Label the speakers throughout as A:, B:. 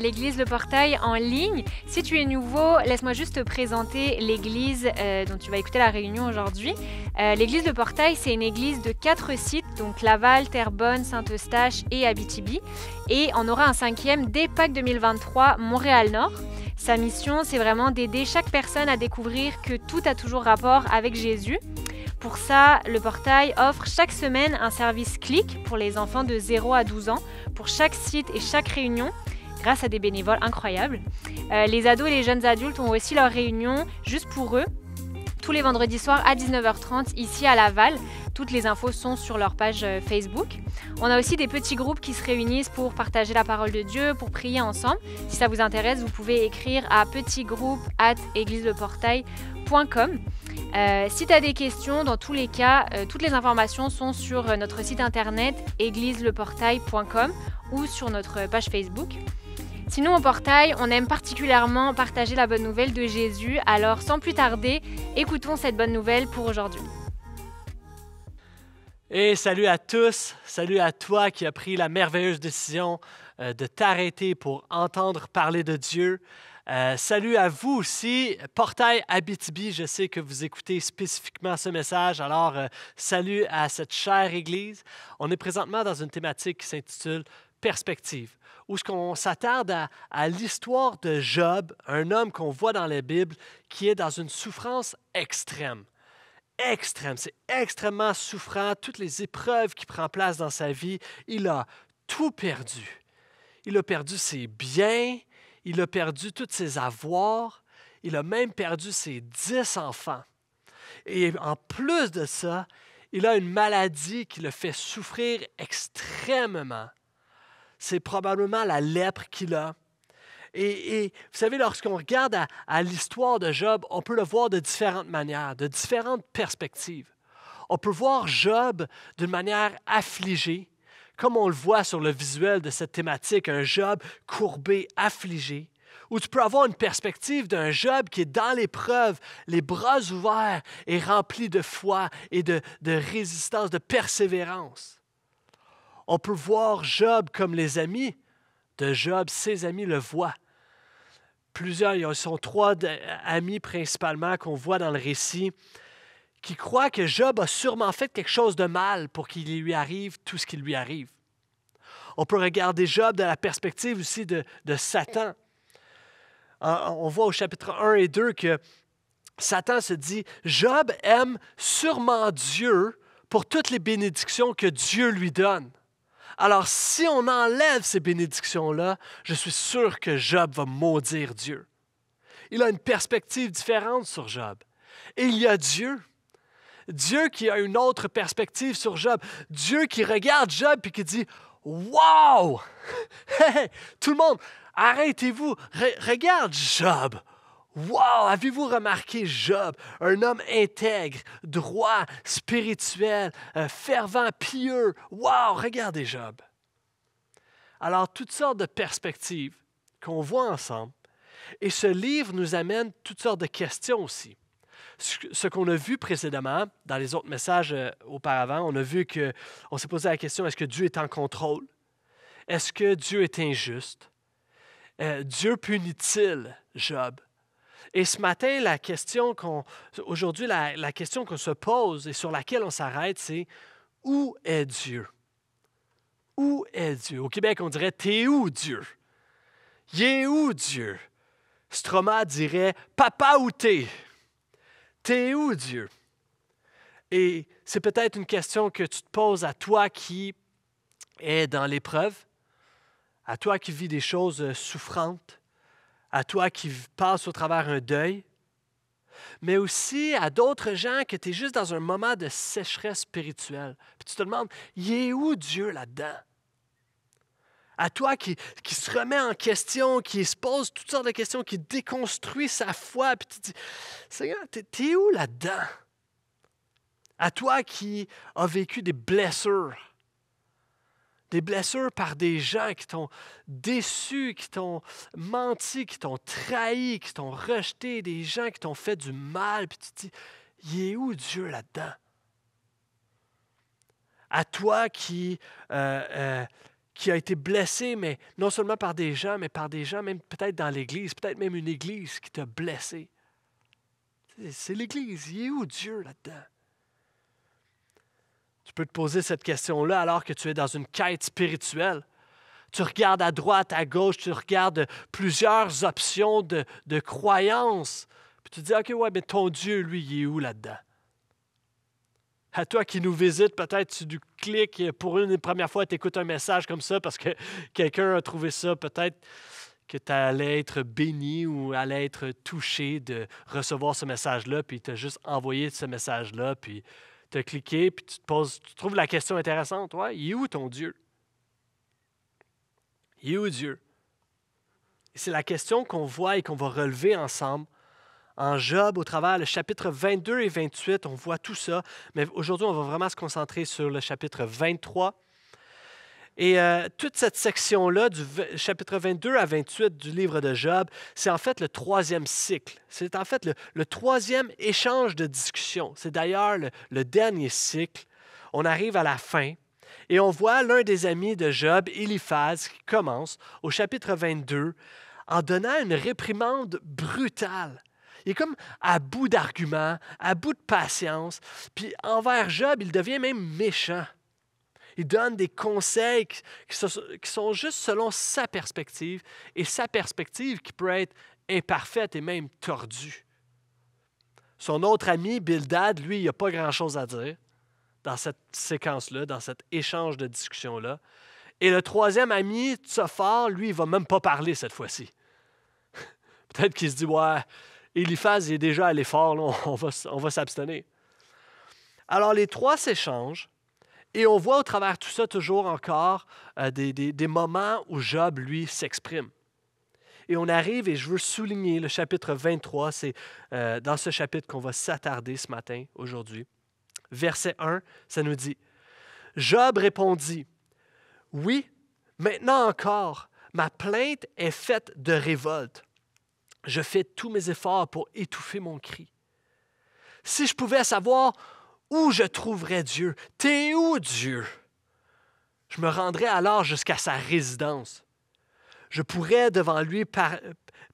A: l'église Le Portail en ligne. Si tu es nouveau, laisse-moi juste te présenter l'église euh, dont tu vas écouter la réunion aujourd'hui. Euh, l'église Le Portail, c'est une église de quatre sites, donc Laval, Terrebonne, Saint-Eustache et Abitibi. Et on aura un cinquième dès Pâques 2023, Montréal-Nord. Sa mission, c'est vraiment d'aider chaque personne à découvrir que tout a toujours rapport avec Jésus. Pour ça, le portail offre chaque semaine un service clic pour les enfants de 0 à 12 ans, pour chaque site et chaque réunion grâce à des bénévoles incroyables. Euh, les ados et les jeunes adultes ont aussi leur réunion juste pour eux tous les vendredis soirs à 19h30 ici à Laval. Toutes les infos sont sur leur page euh, Facebook. On a aussi des petits groupes qui se réunissent pour partager la parole de Dieu, pour prier ensemble. Si ça vous intéresse, vous pouvez écrire à le Euh, si tu as des questions, dans tous les cas, euh, toutes les informations sont sur notre site internet église ou sur notre page Facebook. Sinon, au portail, on aime particulièrement partager la bonne nouvelle de Jésus, alors sans plus tarder, écoutons cette bonne nouvelle pour aujourd'hui.
B: Et salut à tous, salut à toi qui as pris la merveilleuse décision euh, de t'arrêter pour entendre parler de Dieu. Euh, salut à vous aussi, Portail Abitibi, je sais que vous écoutez spécifiquement ce message, alors euh, salut à cette chère Église. On est présentement dans une thématique qui s'intitule Perspective où ce qu'on s'attarde à, l'histoire de Job, un homme qu'on voit dans la Bible qui est dans une souffrance extrême. Extrême, c'est extrêmement souffrant, toutes les épreuves qui prennent place dans sa vie, il a tout perdu. Il a perdu ses biens, il a perdu tous ses avoirs, il a même perdu ses dix enfants. Et en plus de ça, il a une maladie qui le fait souffrir extrêmement c'est probablement la lèpre qu'il a. Et, vous savez, lorsqu'on regarde à, l'histoire de Job, on peut le voir de différentes manières, de différentes perspectives. On peut voir Job d'une manière affligée, comme on le voit sur le visuel de cette thématique, un Job courbé, affligé. Ou tu peux avoir une perspective d'un Job qui est dans l'épreuve, les bras ouverts et rempli de foi et de résistance, de persévérance. On peut voir Job comme les amis de Job, ses amis le voient. Plusieurs, il y a trois amis principalement qu'on voit dans le récit, qui croient que Job a sûrement fait quelque chose de mal pour qu'il lui arrive tout ce qui lui arrive. On peut regarder Job dans la perspective aussi de, de Satan. On voit au chapitre 1 et 2 que Satan se dit, Job aime sûrement Dieu pour toutes les bénédictions que Dieu lui donne. Alors si on enlève ces bénédictions-là, je suis sûr que Job va maudire Dieu. Il a une perspective différente sur Job. Et il y a Dieu. Dieu qui a une autre perspective sur Job. Dieu qui regarde Job et qui dit Wow! tout le monde, arrêtez-vous. regarde Job. Wow, avez-vous remarqué Job, un homme intègre, droit, spirituel, euh, fervent, pieux. Wow, regardez Job. Alors, toutes sortes de perspectives qu'on voit ensemble. Et ce livre nous amène toutes sortes de questions aussi. Ce qu'on a vu précédemment dans les autres messages euh, auparavant, on a vu que on s'est posé la question est-ce que Dieu est en contrôle Est-ce que Dieu est injuste euh, Dieu punit-il Job et ce matin, la question qu'on, aujourd'hui, la, question qu'on se pose et sur laquelle on s'arrête, c'est où est Dieu? Où est Dieu? Au Québec, on dirait T'es où Dieu? Y où Dieu? Stroma dirait Papa où t'es? T'es où Dieu? Et c'est peut-être une question que tu te poses à toi qui est dans l'épreuve, à toi qui vis des choses souffrantes, à toi qui passes au travers un deuil, mais aussi à d'autres gens que tu es juste dans un moment de sécheresse spirituelle. Puis tu te demandes, il est où Dieu là-dedans? À toi qui, se remet en question, qui se pose toutes sortes de questions, qui déconstruit sa foi, puis tu te dis, Seigneur, es où là-dedans? À toi qui as vécu des blessures, des blessures par des gens qui t'ont déçu, qui t'ont menti, qui t'ont trahi, qui t'ont rejeté, des gens qui t'ont fait du mal, puis tu te dis, il est où Dieu là-dedans? À toi euh, euh, qui, a été blessé, mais non seulement par des gens, mais par des gens, même peut-être dans l'Église, peut-être même une Église qui t'a blessé. C'est l'Église, il est où Dieu là-dedans? Tu peux te poser cette question-là alors que tu es dans une quête spirituelle. Tu regardes à droite, à gauche, tu regardes plusieurs options de, de croyances. Puis tu te dis, OK, ouais, mais ton Dieu, lui, il est où là-dedans? À toi qui nous visite, peut-être tu cliques pour une première fois, tu écoutes un message comme ça parce que quelqu'un a trouvé ça. Peut-être que tu allais être béni ou allais être touché de recevoir ce message-là, puis tu as juste envoyé ce message-là, puis tu as cliqué, puis tu te poses, tu trouves la question intéressante. toi il est où ton Dieu? Il est où Dieu? C'est la question qu'on voit et qu'on va relever ensemble. En Job, au travers le chapitre 22 et 28, on voit tout ça, mais aujourd'hui, on va vraiment se concentrer sur le chapitre 23 et euh, toute cette section-là, du chapitre 22 à 28 du livre de Job, c'est en fait le troisième cycle. C'est en fait le, troisième échange de discussion. C'est d'ailleurs le, le dernier cycle. On arrive à la fin. Et on voit l'un des amis de Job, Eliphaz, qui commence au chapitre 22 en donnant une réprimande brutale. Il est comme à bout d'arguments, à bout de patience. Puis envers Job, il devient même méchant. Il donne des conseils qui, sont juste selon sa perspective et sa perspective qui peut être imparfaite et même tordue. Son autre ami, Bildad, lui, il n'a pas grand-chose à dire dans cette séquence-là, dans cet échange de discussion-là. Et le troisième ami, Tsophar, lui, il va même pas parler cette fois-ci. Peut-être qu'il se dit, ouais, Eliphaz, il est déjà à l'effort on va, on va s'abstenir. Alors, les trois s'échangent et on voit au travers de tout ça toujours encore euh, des, moments où Job, lui, s'exprime. Et on arrive, et je veux souligner le chapitre 23, c'est euh, dans ce chapitre qu'on va s'attarder ce matin, aujourd'hui. Verset 1, ça nous dit, Job répondit, Oui, maintenant encore, ma plainte est faite de révolte. Je fais tous mes efforts pour étouffer mon cri. Si je pouvais savoir où je trouverai Dieu? T'es où, Dieu? Je me rendrai alors jusqu'à sa résidence. Je pourrais devant lui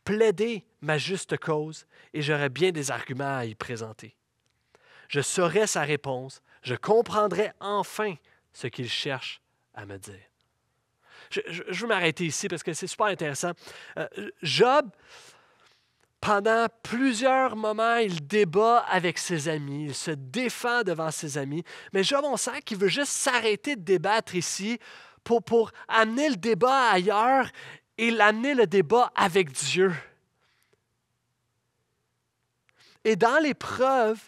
B: plaider ma juste cause et j'aurais bien des arguments à y présenter. Je saurais sa réponse, je comprendrai enfin ce qu'il cherche à me dire. Je, vais m'arrêter ici parce que c'est super intéressant. Euh, Job, pendant plusieurs moments, il débat avec ses amis, il se défend devant ses amis, mais Job, on sent qu'il veut juste s'arrêter de débattre ici pour, pour amener le débat ailleurs et l'amener le débat avec Dieu. Et dans l'épreuve,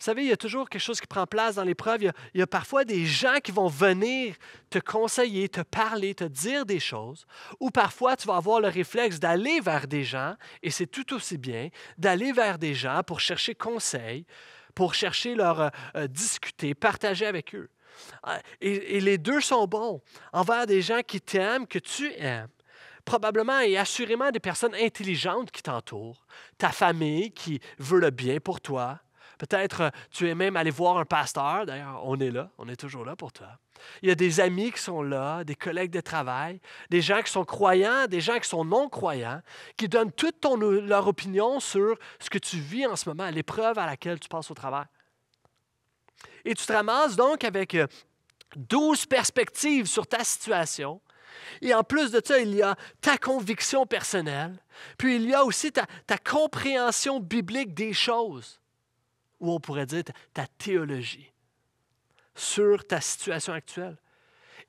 B: vous savez, il y a toujours quelque chose qui prend place dans l'épreuve. Il, y a parfois des gens qui vont venir te conseiller, te parler, te dire des choses. Ou parfois, tu vas avoir le réflexe d'aller vers des gens, et c'est tout aussi bien, d'aller vers des gens pour chercher conseil, pour chercher leur euh, euh, discuter, partager avec eux. Ah, et, et les deux sont bons envers des gens qui t'aiment, que tu aimes probablement et assurément des personnes intelligentes qui t'entourent, ta famille qui veut le bien pour toi, Peut-être euh, tu es même allé voir un pasteur. D'ailleurs, on est là, on est toujours là pour toi. Il y a des amis qui sont là, des collègues de travail, des gens qui sont croyants, des gens qui sont non-croyants, qui donnent toute leur opinion sur ce que tu vis en ce moment, l'épreuve à laquelle tu passes au travail. Et tu te ramasses donc avec euh, douze perspectives sur ta situation. Et en plus de ça, il y a ta conviction personnelle, puis il y a aussi ta compréhension biblique des choses ou on pourrait dire ta théologie sur ta situation actuelle.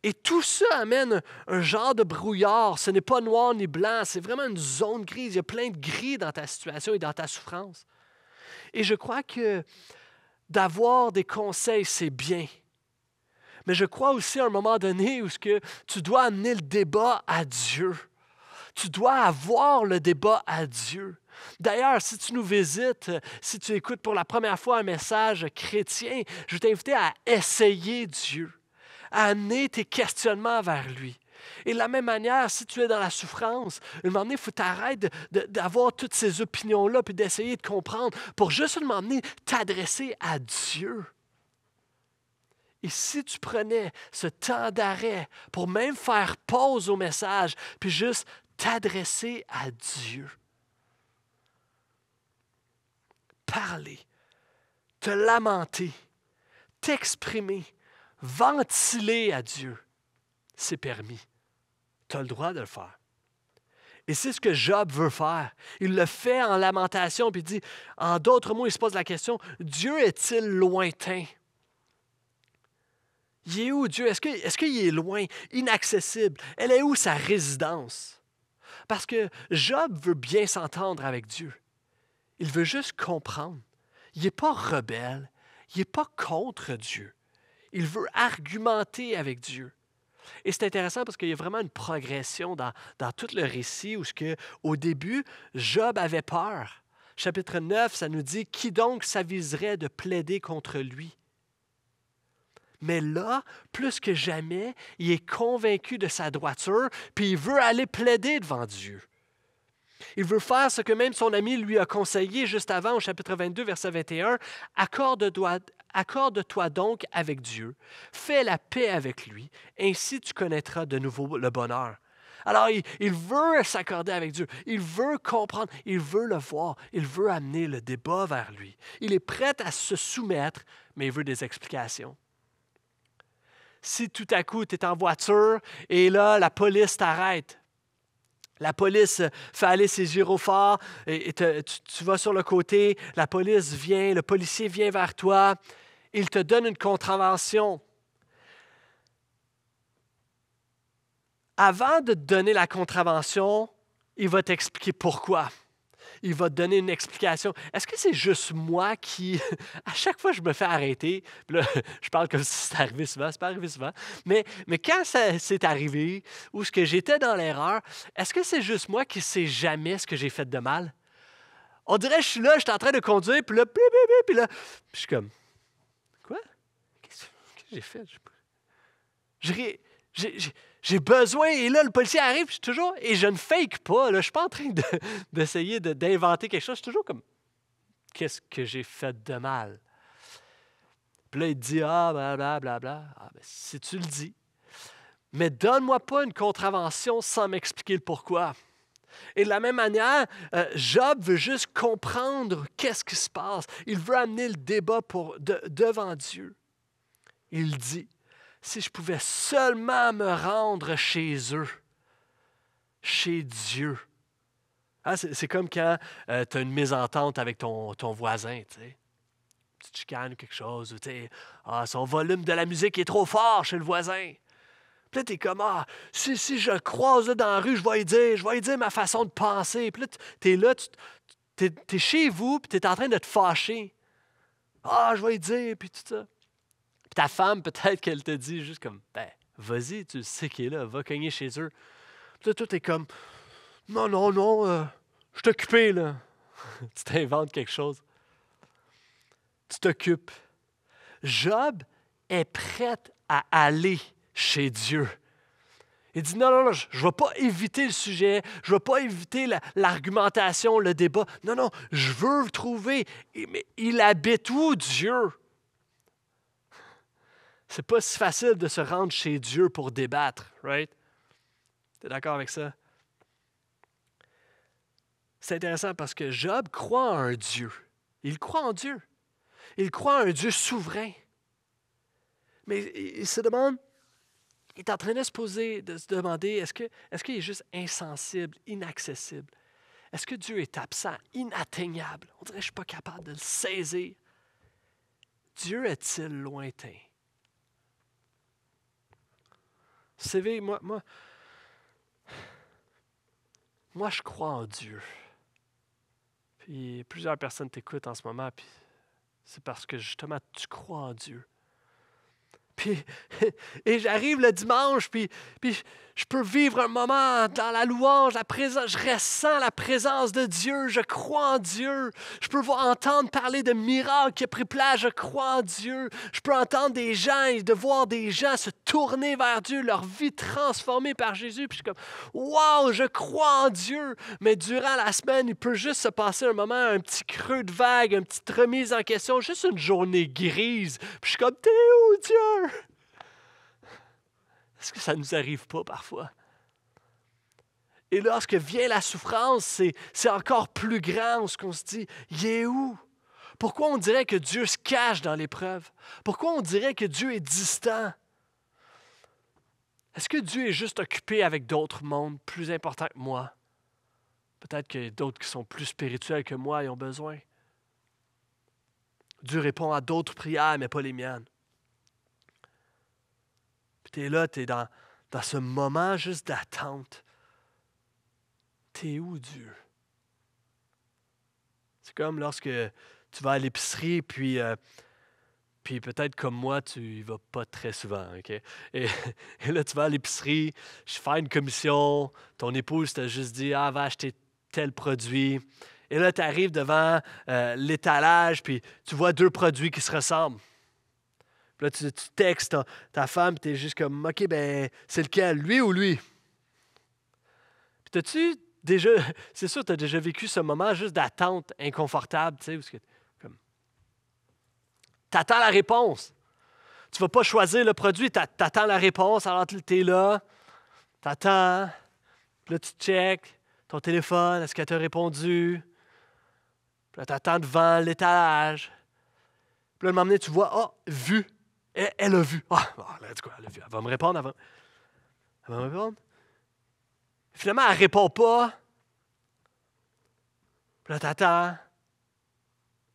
B: Et tout ça amène un genre de brouillard. Ce n'est pas noir ni blanc, c'est vraiment une zone grise. Il y a plein de gris dans ta situation et dans ta souffrance. Et je crois que d'avoir des conseils, c'est bien. Mais je crois aussi à un moment donné où ce que tu dois amener le débat à Dieu. Tu dois avoir le débat à Dieu. D'ailleurs, si tu nous visites, euh, si tu écoutes pour la première fois un message chrétien, je t'invite à essayer Dieu, à amener tes questionnements vers lui. Et de la même manière, si tu es dans la souffrance, une moment donné, il faut t'arrêter d'avoir toutes ces opinions-là, puis d'essayer de comprendre, pour juste t'adresser à Dieu. Et si tu prenais ce temps d'arrêt pour même faire pause au message, puis juste t'adresser à Dieu, parler, te lamenter, t'exprimer, ventiler à Dieu, c'est permis. Tu as le droit de le faire. Et c'est ce que Job veut faire. Il le fait en lamentation, puis dit, en d'autres mots, il se pose la question, Dieu est-il lointain? Il est où Dieu? Est-ce qu'il est, est, loin, inaccessible? Elle est où sa résidence? Parce que Job veut bien s'entendre avec Dieu. Il veut juste comprendre. Il n'est pas rebelle. Il n'est pas contre Dieu. Il veut argumenter avec Dieu. Et c'est intéressant parce qu'il y a vraiment une progression dans, tout le récit où, que, au début, Job avait peur. Chapitre 9, ça nous dit Qui donc s'aviserait de plaider contre lui mais là, plus que jamais, il est convaincu de sa droiture, puis il veut aller plaider devant Dieu. Il veut faire ce que même son ami lui a conseillé juste avant au chapitre 22, verset 21. Accorde-toi donc avec Dieu, fais la paix avec lui, ainsi tu connaîtras de nouveau le bonheur. Alors, il, il veut s'accorder avec Dieu, il veut comprendre, il veut le voir, il veut amener le débat vers lui. Il est prêt à se soumettre, mais il veut des explications si tout à coup tu es en voiture et là la police t'arrête, la police fait aller ses gyrophares et, et tu, tu vas sur le côté, la police vient, le policier vient vers toi, il te donne une contravention. Avant de te donner la contravention, il va t'expliquer pourquoi il va te donner une explication. Est-ce que c'est juste moi qui, à chaque fois, je me fais arrêter? Puis là, je parle comme si c'était arrivé souvent, c'est pas arrivé souvent. Mais, mais quand ça s'est arrivé, ou ce que j'étais dans l'erreur, est-ce que c'est juste moi qui sais jamais ce que j'ai fait de mal? On dirait je suis là, je suis en train de conduire, puis là, puis, puis, là, puis je suis comme, quoi? Qu'est-ce que j'ai fait? J'ai j'ai besoin. Et là, le policier arrive, toujours, et je ne fake pas. Là, je ne suis pas en train d'essayer d'inventer quelque chose. Je suis toujours comme, qu'est-ce que j'ai fait de mal? Puis là, il dit, ah, blablabla. Ah, ben, si tu le dis. Mais donne-moi pas une contravention sans m'expliquer le pourquoi. Et de la même manière, euh, Job veut juste comprendre qu'est-ce qui se passe. Il veut amener le débat pour, devant Dieu. Il dit, si je pouvais seulement me rendre chez eux, chez Dieu. ah c'est, comme quand euh, tu as une mésentente avec ton, ton voisin, tu sais. Petite chicane ou quelque chose, tu Ah, son volume de la musique est trop fort chez le voisin. Puis là, es comme, ah, si, si je croise dans la rue, je vais lui dire, je vais lui dire ma façon de penser. Puis là, es là, tu es chez vous, puis es en train de te fâcher. Ah, je vais lui dire, puis tout ça ta femme, peut-être qu'elle te dit juste comme, ben, vas-y, tu sais qu'il est là, va cogner chez eux. Puis est comme, non, non, non, euh, je t'occupe là. tu t'inventes quelque chose. Tu t'occupes. Job est prêt à aller chez Dieu. Il dit non, non, non, je ne vais pas éviter le sujet, je ne vais pas éviter l'argumentation, le débat. Non, non, je veux le trouver. Mais il habite où, Dieu? c'est pas si facile de se rendre chez Dieu pour débattre, right? T'es d'accord avec ça? C'est intéressant parce que Job croit en un Dieu. Il croit en Dieu. Il croit en un Dieu souverain. Mais il se demande, il est en train de se poser, de se demander, est-ce qu'il est, est juste insensible, inaccessible? Est-ce que Dieu est absent, inatteignable? On dirait je ne suis pas capable de le saisir. Dieu est-il lointain? moi, moi, moi, je crois en Dieu. Puis plusieurs personnes t'écoutent en ce moment, puis c'est parce que justement, tu crois en Dieu. Puis, et j'arrive le dimanche, puis, puis je peux vivre un moment dans la louange, la présence. Je ressens la présence de Dieu. Je crois en Dieu. Je peux entendre parler de miracles qui a pris place. Je crois en Dieu. Je peux entendre des gens de voir des gens se tourner vers Dieu, leur vie transformée par Jésus. Puis je suis comme, wow, je crois en Dieu. Mais durant la semaine, il peut juste se passer un moment, un petit creux de vague, une petite remise en question, juste une journée grise. Puis je suis comme, t'es où Dieu? Est-ce que ça ne nous arrive pas parfois? Et lorsque vient la souffrance, c'est encore plus grand ce qu'on se dit, il est où? Pourquoi on dirait que Dieu se cache dans l'épreuve? Pourquoi on dirait que Dieu est distant? Est-ce que Dieu est juste occupé avec d'autres mondes plus importants que moi? Peut-être que d'autres qui sont plus spirituels que moi et ont besoin. Dieu répond à d'autres prières, mais pas les miennes. Tu es là, tu es dans, dans ce moment juste d'attente. tu es où Dieu? C'est comme lorsque tu vas à l'épicerie, puis, euh, puis peut-être comme moi, tu y vas pas très souvent. Et, là, tu vas à l'épicerie, je fais une commission, ton épouse t'a juste dit Ah, va acheter tel produit. Et là, tu arrives devant euh, l'étalage, puis tu vois deux produits qui se ressemblent là, tu, textes ta, femme, tu es juste comme, OK, ben, c'est lequel, lui ou lui? Puis t'as-tu déjà, c'est sûr, tu as déjà vécu ce moment juste d'attente inconfortable, tu sais, parce que, comme, t'attends la réponse. Tu vas pas choisir le produit, t'attends la réponse, alors tu es là, t'attends, puis là, tu checks ton téléphone, est-ce qu'elle t'a répondu? Puis là, t'attends devant l'étage. Puis là, à un moment donné, tu vois, ah, oh, vu. Elle, a vu. Ah, ah elle a vu. Elle va me répondre avant. Elle va me répondre. Finalement, elle ne répond pas. Puis là, t'attends.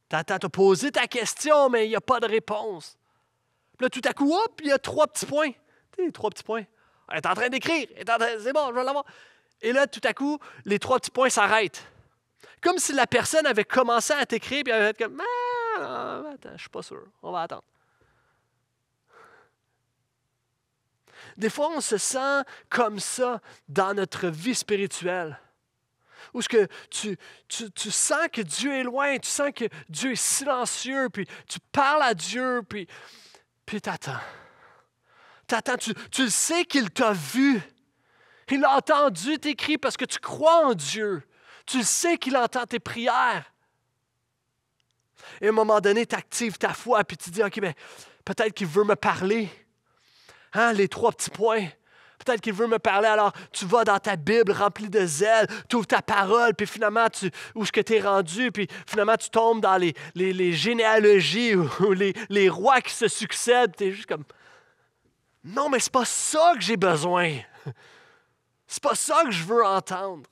B: T'attends, t'as posé ta question, mais il n'y a pas de réponse. Puis là, tout à coup, hop, il y a trois petits points. Tu sais, trois petits points. Elle est en train d'écrire. C'est bon, je vais l'avoir. Et là, tout à coup, les trois petits points s'arrêtent. Comme si la personne avait commencé à t'écrire puis elle avait fait comme ah, attends, je suis pas sûr. On va attendre. Des fois, on se sent comme ça dans notre vie spirituelle. Où ce que tu, tu, sens que Dieu est loin, tu sens que Dieu est silencieux, puis tu parles à Dieu, puis, puis t'attends. T'attends, tu, tu sais qu'il t'a vu. Il a entendu tes cris parce que tu crois en Dieu. Tu sais qu'il entend tes prières. Et à un moment donné, tu actives ta foi, puis tu dis, OK, mais ben, peut-être qu'il veut me parler. Hein, les trois petits points. Peut-être qu'il veut me parler. Alors, tu vas dans ta Bible remplie de zèle, tu ouvres ta parole, puis finalement, tu, où est-ce que tu es rendu, puis finalement, tu tombes dans les, généalogies ou, les, rois qui se succèdent. Tu es juste comme Non, mais c'est pas ça que j'ai besoin. C'est pas ça que je veux entendre.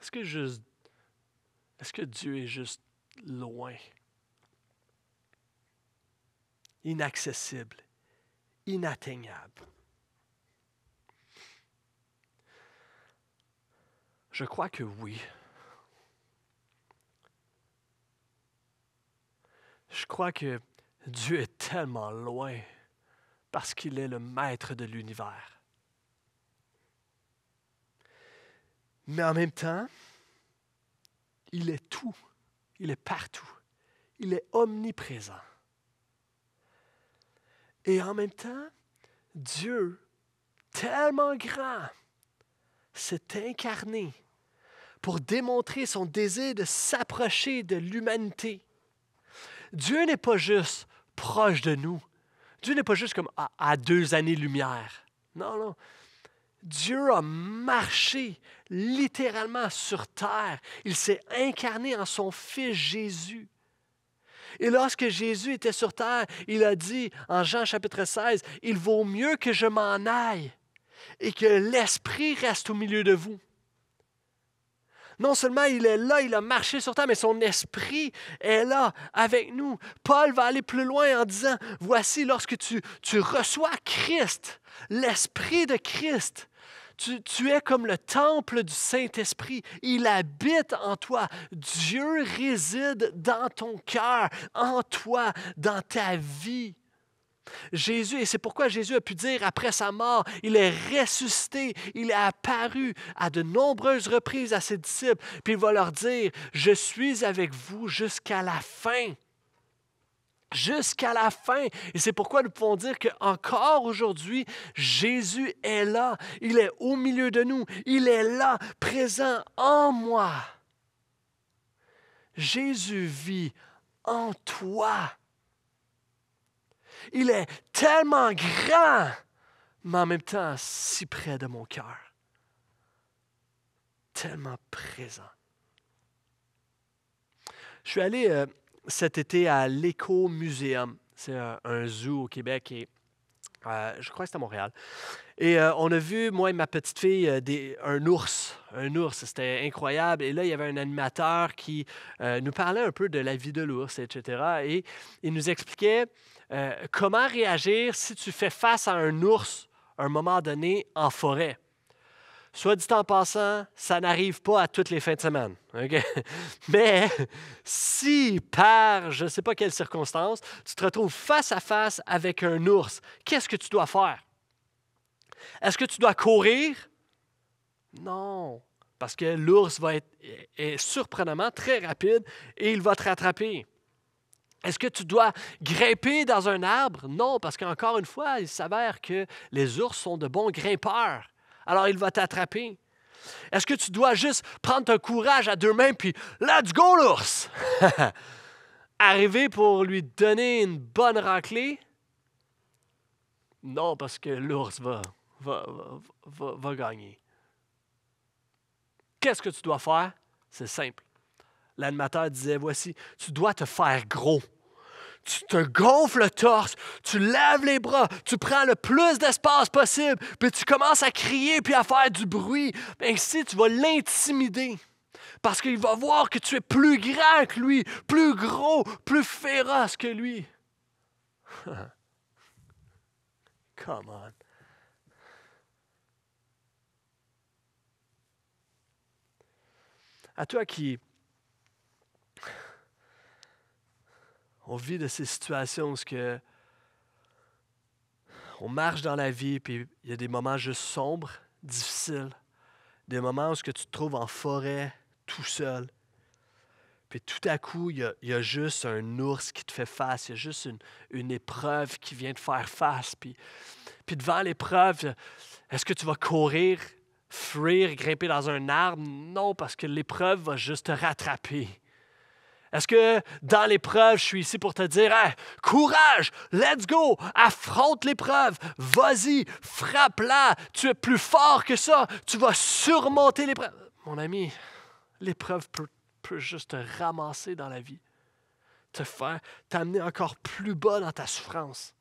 B: Est-ce que, juste, est-ce que Dieu est juste loin? inaccessible, inatteignable. Je crois que oui. Je crois que Dieu est tellement loin parce qu'il est le maître de l'univers. Mais en même temps, il est tout, il est partout, il est omniprésent. Et en même temps, Dieu, tellement grand, s'est incarné pour démontrer son désir de s'approcher de l'humanité. Dieu n'est pas juste proche de nous. Dieu n'est pas juste comme à, deux années-lumière. Non, non. Dieu a marché littéralement sur terre. Il s'est incarné en son Fils Jésus. Et lorsque Jésus était sur terre, il a dit en Jean chapitre 16, Il vaut mieux que je m'en aille et que l'Esprit reste au milieu de vous. Non seulement il est là, il a marché sur terre, mais son esprit est là avec nous. Paul va aller plus loin en disant, voici lorsque tu, tu reçois Christ, l'esprit de Christ, tu, es comme le temple du Saint-Esprit. Il habite en toi. Dieu réside dans ton cœur, en toi, dans ta vie. Jésus, et c'est pourquoi Jésus a pu dire après sa mort, il est ressuscité, il est apparu à de nombreuses reprises à ses disciples, puis il va leur dire, je suis avec vous jusqu'à la fin jusqu'à la fin. Et c'est pourquoi nous pouvons dire qu'encore aujourd'hui, Jésus est là. Il est au milieu de nous. Il est là, présent en moi. Jésus vit en toi. Il est tellement grand, mais en même temps si près de mon cœur. Tellement présent. Je suis allé euh, cet été à l'Eco Museum. C'est un, zoo au Québec et euh, je crois que c'était à Montréal. Et euh, on a vu, moi et ma petite fille, euh, un ours. Un ours, c'était incroyable. Et là, il y avait un animateur qui nous parlait un peu de la vie de l'ours, etc. Et il nous expliquait comment réagir si tu fais face à un ours à un moment donné en forêt. Soit dit en passant, ça n'arrive pas à toutes les fins de semaine. Mais si par je ne sais pas quelle circonstances, tu te retrouves face à face avec un ours, qu'est-ce que tu dois faire? Est-ce que tu dois courir? Non, parce que l'ours va être est surprenamment très rapide et il va te rattraper. Est-ce que tu dois grimper dans un arbre? Non, parce qu'encore une fois, il s'avère que les ours sont de bons grimpeurs alors il va t'attraper. Est-ce que tu dois juste prendre ton courage à deux mains puis Let's go l'ours Arriver pour lui donner une bonne raclée Non, parce que l'ours va, va, va, va, gagner. Qu'est-ce que tu dois faire C'est simple. L'animateur disait Voici, tu dois te faire gros tu te gonfles le torse, tu lèves les bras, tu prends le plus d'espace possible, puis tu commences à crier puis à faire du bruit. Ainsi, ben, tu vas l'intimider parce qu'il va voir que tu es plus grand que lui, plus gros, plus féroce que lui. Come on. À toi qui on vit de ces situations où que on marche dans la vie, puis il y a des moments juste sombres, difficiles, des moments où que tu te trouves en forêt, tout seul. Puis tout à coup, il y, a juste un ours qui te fait face, il y a juste une, épreuve qui vient te faire face. Puis, puis devant l'épreuve, est-ce que tu vas courir, fuir, grimper dans un arbre? Non, parce que l'épreuve va juste te rattraper. Est-ce que dans l'épreuve, je suis ici pour te dire courage, let's go, affronte l'épreuve, vas-y, frappe-la, tu es plus fort que ça, tu vas surmonter l'épreuve. Mon ami, l'épreuve peut, juste te ramasser dans la vie, te faire t'amener encore plus bas dans ta souffrance.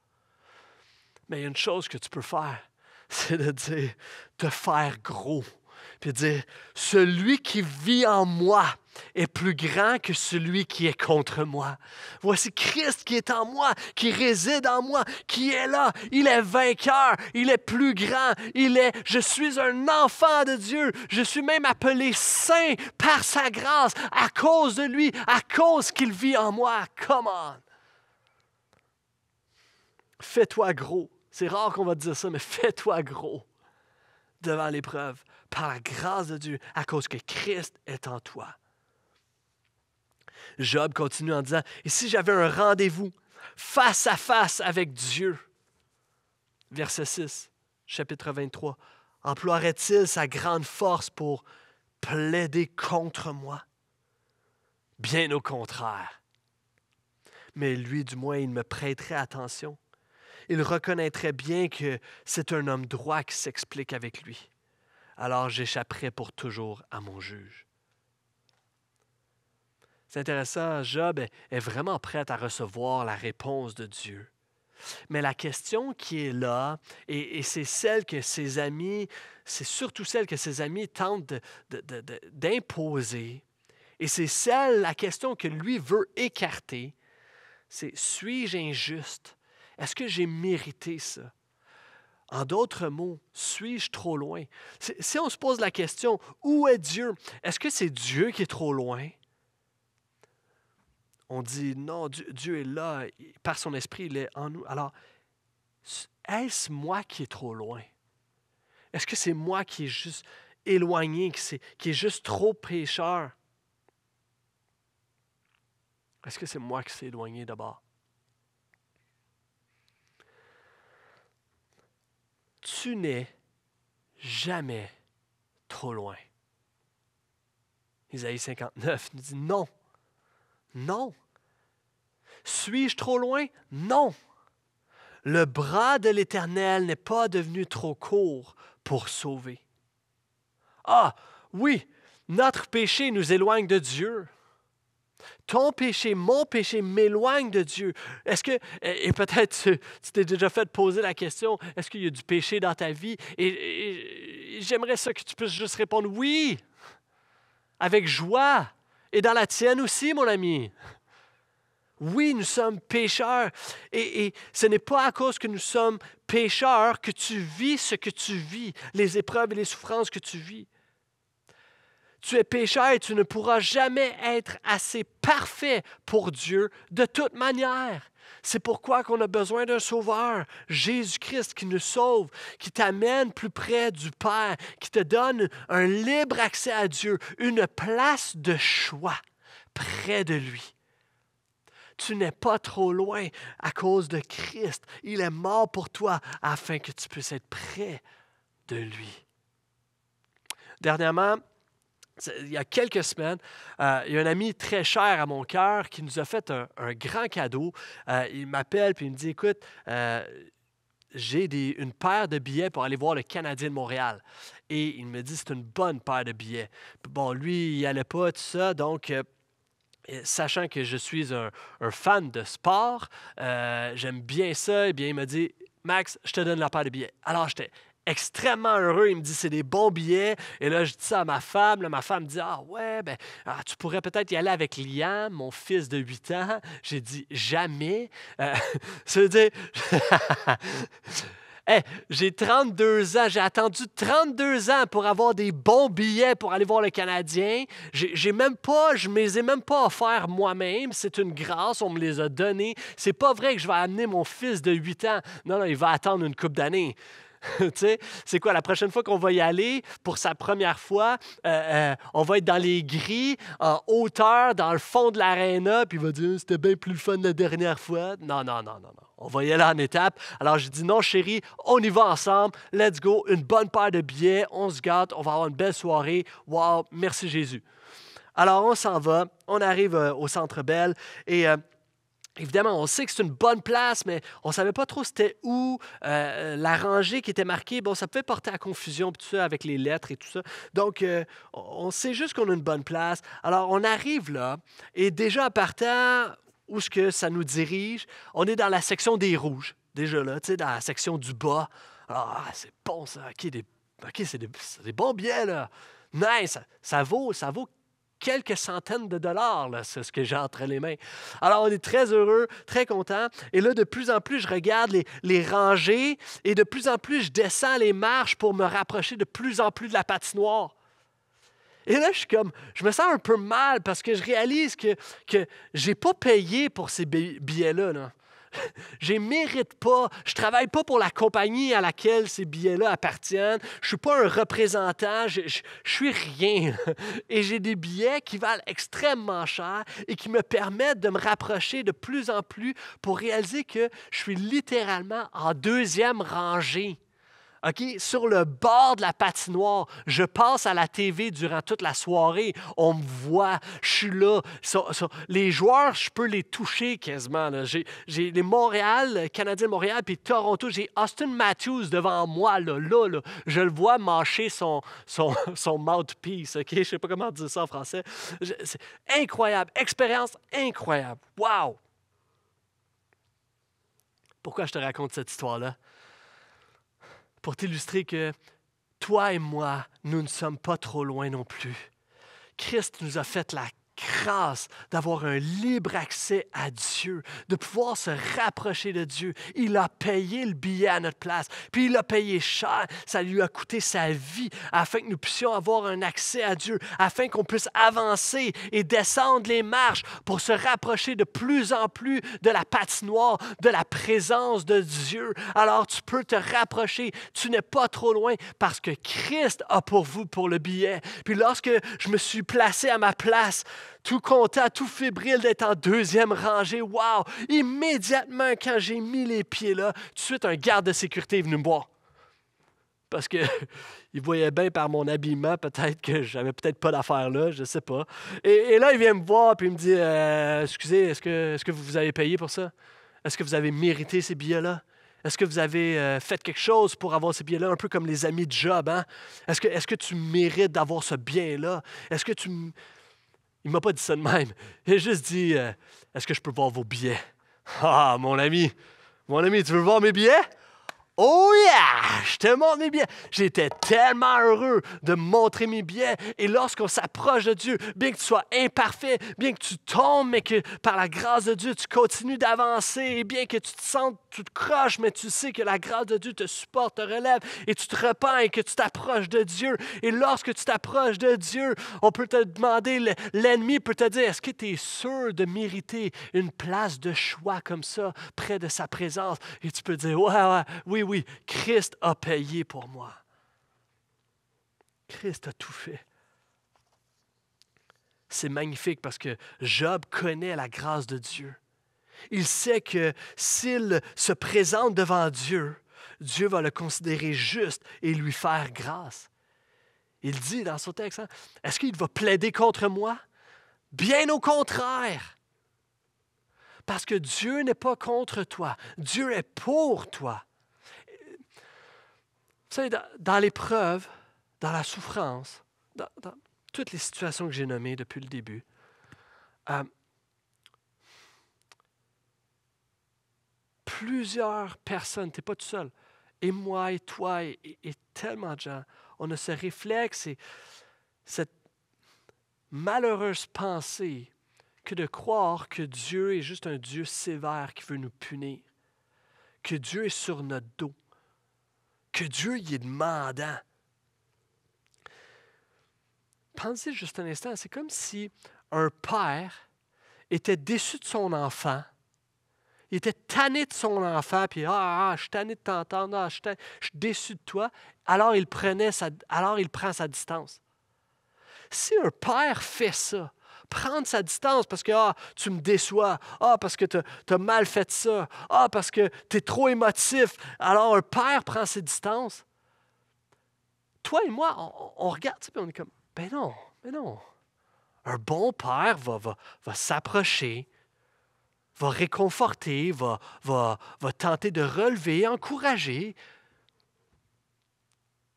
B: Mais il y a une chose que tu peux faire, c'est de dire te faire gros puis dire, celui qui vit en moi est plus grand que celui qui est contre moi. Voici Christ qui est en moi, qui réside en moi, qui est là. Il est vainqueur, il est plus grand, il est, je suis un enfant de Dieu, je suis même appelé saint par sa grâce, à cause de lui, à cause qu'il vit en moi. Come on. Fais-toi gros. C'est rare qu'on va te dire ça, mais fais-toi gros devant l'épreuve par la grâce de Dieu, à cause que Christ est en toi. Job continue en disant, et si j'avais un rendez-vous face à face avec Dieu, verset 6, chapitre 23, emploierait-il sa grande force pour plaider contre moi? Bien au contraire. Mais lui, du moins, il me prêterait attention. Il reconnaîtrait bien que c'est un homme droit qui s'explique avec lui alors j'échapperai pour toujours à mon juge. C'est intéressant, Job est vraiment prêt à recevoir la réponse de Dieu. Mais la question qui est là, et, c'est celle que ses amis, c'est surtout celle que ses amis tentent d'imposer, et c'est celle, la question que lui veut écarter, c'est suis-je injuste? Est-ce que j'ai mérité ça? En d'autres mots, suis-je trop loin? Si on se pose la question, où est Dieu? Est-ce que c'est Dieu qui est trop loin? On dit, non, Dieu est là, par son esprit, il est en nous. Alors, est-ce moi qui est trop loin? Est-ce que c'est moi qui est juste éloigné, qui, est juste trop pécheur? Est-ce que c'est moi qui s'est éloigné d'abord? tu n'es jamais trop loin. Isaïe 59 nous dit non, non. Suis-je trop loin? Non. Le bras de l'Éternel n'est pas devenu trop court pour sauver. Ah, oui, notre péché nous éloigne de Dieu ton péché, mon péché m'éloigne de Dieu. Est-ce que, et peut-être tu, t'es déjà fait poser la question, est-ce qu'il y a du péché dans ta vie? Et, j'aimerais ça que tu puisses juste répondre oui, avec joie, et dans la tienne aussi, mon ami. Oui, nous sommes pécheurs. et, ce n'est pas à cause que nous sommes pécheurs que tu vis ce que tu vis, les épreuves et les souffrances que tu vis. Tu es pécheur et tu ne pourras jamais être assez parfait pour Dieu de toute manière. C'est pourquoi qu'on a besoin d'un sauveur, Jésus-Christ qui nous sauve, qui t'amène plus près du Père, qui te donne un libre accès à Dieu, une place de choix près de lui tu n'es pas trop loin à cause de Christ. Il est mort pour toi afin que tu puisses être près de lui. Dernièrement, il y a quelques semaines, euh, il y a un ami très cher à mon cœur qui nous a fait un, grand cadeau. Euh, il m'appelle et il me dit Écoute, euh, j'ai une paire de billets pour aller voir le Canadien de Montréal. Et il me dit C'est une bonne paire de billets. Bon, lui, il n'y allait pas, tout ça. Donc, sachant que je suis un, fan de sport, j'aime bien ça, et eh bien, il m'a dit Max, je te donne la paire de billets. Alors, j'étais extrêmement heureux. Il me dit, c'est des bons billets. Et là, je dis ça à ma femme. Là, ma femme dit, ah ouais, ben, ah, tu pourrais peut-être y aller avec Liam, mon fils de 8 ans. J'ai dit, jamais. Euh, se ça dire... Hey, j'ai 32 ans, j'ai attendu 32 ans pour avoir des bons billets pour aller voir le Canadien. J'ai même pas, je ne les ai même pas offerts moi-même. C'est une grâce, on me les a donnés. C'est pas vrai que je vais amener mon fils de 8 ans. Non, non, il va attendre une coupe d'années. c'est quoi, la prochaine fois qu'on va y aller, pour sa première fois, euh, euh, on va être dans les grilles, en hauteur, dans le fond de l'aréna, puis il va dire c'était bien plus fun la dernière fois. Non, non, non, non, non. On va y aller en étape. Alors, je dis non, chérie, on y va ensemble. Let's go. Une bonne paire de billets. On se gâte. On va avoir une belle soirée. Wow. Merci, Jésus. Alors, on s'en va. On arrive euh, au centre Belle et Évidemment, on sait que c'est une bonne place, mais on ne savait pas trop c'était où. Euh, euh, la rangée qui était marquée, bon, ça pouvait porter à confusion tout ça, avec les lettres et tout ça. Donc, euh, on sait juste qu'on a une bonne place. Alors, on arrive là, et déjà à partant, où est-ce que ça nous dirige? On est dans la section des rouges, déjà là, tu sais, dans la section du bas. Ah, c'est bon ça, OK, des... c'est des... bons biais, là. Nice, ça vaut, ça vaut quelques centaines de dollars, c'est ce que j'ai entre les mains. Alors, on est très heureux, très content. Et là, de plus en plus, je regarde les, rangées et de plus en plus, je descends les marches pour me rapprocher de plus en plus de la patinoire. Et là, je comme, je me sens un peu mal parce que je réalise que je n'ai pas payé pour ces billets-là. là je mérite pas. Je travaille pas pour la compagnie à laquelle ces billets-là appartiennent. Je ne suis pas un représentant. Je, suis rien. Et j'ai des billets qui valent extrêmement cher et qui me permettent de me rapprocher de plus en plus pour réaliser que je suis littéralement en deuxième rangée sur le bord de la patinoire, je passe à la TV durant toute la soirée. On me voit, je suis là. les joueurs, je peux les toucher quasiment. J'ai les Montréal, Canadiens Montréal, puis Toronto. J'ai Austin Matthews devant moi, là, là, Je le vois mâcher son, son, mouthpiece. je Je sais pas comment dire ça en français. C'est incroyable. Expérience incroyable. Wow! Pourquoi je te raconte cette histoire-là? pour t'illustrer que toi et moi, nous ne sommes pas trop loin non plus. Christ nous a fait la grâce d'avoir un libre accès à Dieu, de pouvoir se rapprocher de Dieu. Il a payé le billet à notre place, puis il a payé cher. Ça lui a coûté sa vie afin que nous puissions avoir un accès à Dieu, afin qu'on puisse avancer et descendre les marches pour se rapprocher de plus en plus de la patinoire, de la présence de Dieu. Alors tu peux te rapprocher, tu n'es pas trop loin parce que Christ a pour vous pour le billet. Puis lorsque je me suis placé à ma place, tout content, tout fébrile d'être en deuxième rangée. Wow! Immédiatement, quand j'ai mis les pieds là, tout de suite, un garde de sécurité est venu me voir. Parce que il voyait bien par mon habillement, peut-être que j'avais peut-être pas d'affaires là, je sais pas. Et, là, il vient me voir puis il me dit euh, Excusez, est-ce que, est que vous avez payé pour ça? Est-ce que vous avez mérité ces billets-là? Est-ce que vous avez euh, fait quelque chose pour avoir ces billets-là, un peu comme les amis de Job? Hein? Est-ce que, est que, tu mérites d'avoir ce bien-là? Est-ce que tu, il ne m'a pas dit ça de même. Il a juste dit euh, Est-ce que je peux voir vos billets Ah, mon ami, mon ami, tu veux voir mes billets Oh yeah! Je te montre mes biens. J'étais tellement heureux de montrer mes biens. Et lorsqu'on s'approche de Dieu, bien que tu sois imparfait, bien que tu tombes, mais que par la grâce de Dieu, tu continues d'avancer, et bien que tu te sentes, tu te croches, mais tu sais que la grâce de Dieu te supporte, te relève, et tu te repens et que tu t'approches de Dieu. Et lorsque tu t'approches de Dieu, on peut te demander, l'ennemi peut te dire, est-ce que tu es sûr de mériter une place de choix comme ça près de sa présence? Et tu peux dire, ouais, ouais, oui, oui, Christ a payé pour moi. Christ a tout fait. C'est magnifique parce que Job connaît la grâce de Dieu. Il sait que s'il se présente devant Dieu, Dieu va le considérer juste et lui faire grâce. Il dit dans son texte, hein, est-ce qu'il va plaider contre moi? Bien au contraire. Parce que Dieu n'est pas contre toi, Dieu est pour toi. Vous savez, dans l'épreuve, dans la souffrance, dans, toutes les situations que j'ai nommées depuis le début, euh, plusieurs personnes, tu n'es pas tout seul, et moi, et toi, et, tellement de gens, on a ce réflexe et cette malheureuse pensée que de croire que Dieu est juste un Dieu sévère qui veut nous punir, que Dieu est sur notre dos, que Dieu y est demandant. Pensez juste un instant, c'est comme si un père était déçu de son enfant, il était tanné de son enfant, puis ah, ah je suis tanné de t'entendre, ah, je, suis déçu de toi, alors il, prenait sa, alors il prend sa distance. Si un père fait ça, prendre sa distance parce que ah, tu me déçois, ah, parce que tu as, mal fait ça, ah, parce que tu es trop émotif. Alors un père prend ses distances. Toi et moi, on, regarde ça, on est comme, ben non, ben non. Un bon père va, va, va s'approcher, va réconforter, va, va, va tenter de relever, encourager.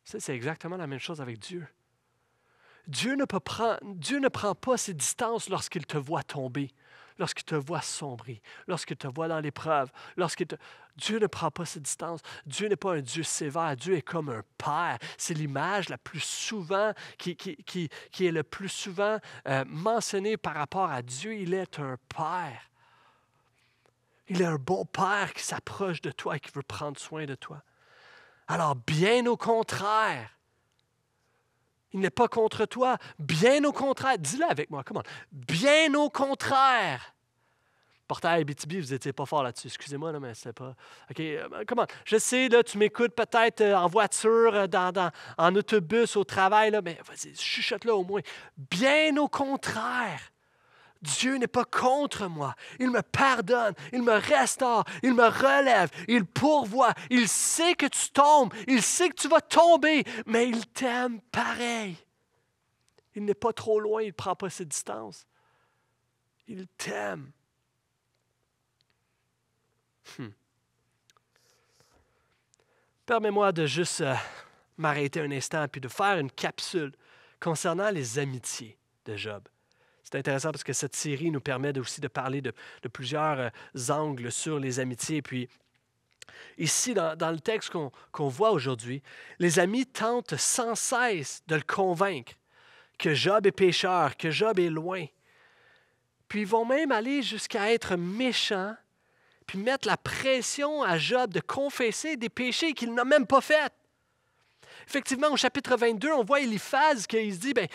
B: C'est exactement la même chose avec Dieu. Dieu ne, Dieu ne prend pas ses distances lorsqu'il te voit tomber, lorsqu'il te voit sombrer, lorsqu'il te voit dans l'épreuve. Dieu ne prend pas ses distances. Dieu n'est pas un Dieu sévère. Dieu est comme un père. C'est l'image la plus souvent, qui, qui, est le plus souvent euh, mentionnée par rapport à Dieu. Il est un père. Il est un bon père qui s'approche de toi et qui veut prendre soin de toi. Alors, bien au contraire, il n'est pas contre toi. Bien au contraire. Dis-le avec moi, comment? Bien au contraire. Portail BTB, vous n'étiez pas fort là-dessus. Excusez-moi, là, mais n'est pas. OK, euh, comment? Je sais, là, tu m'écoutes peut-être euh, en voiture, euh, en autobus, au travail, là, mais vas-y, chuchote-le au moins. Bien au contraire. Dieu n'est pas contre moi. Il me pardonne, il me restaure, il me relève, il pourvoit. Il sait que tu tombes, il sait que tu vas tomber, mais il t'aime pareil. Il n'est pas trop loin, il ne prend pas ses distances. Il t'aime. Hmm. Permets-moi de juste euh, m'arrêter un instant puis de faire une capsule concernant les amitiés de Job. C'est intéressant parce que cette série nous permet aussi de parler de, plusieurs euh, angles sur les amitiés. Puis Ici, dans, le texte qu'on voit aujourd'hui, les amis tentent sans cesse de le convaincre que Job est pécheur, que Job est loin. Puis ils vont même aller jusqu'à être méchants, puis mettre la pression à Job de confesser des péchés qu'il n'a même pas faits. Effectivement, au chapitre 22, on voit Eliphaz qui se dit, bien,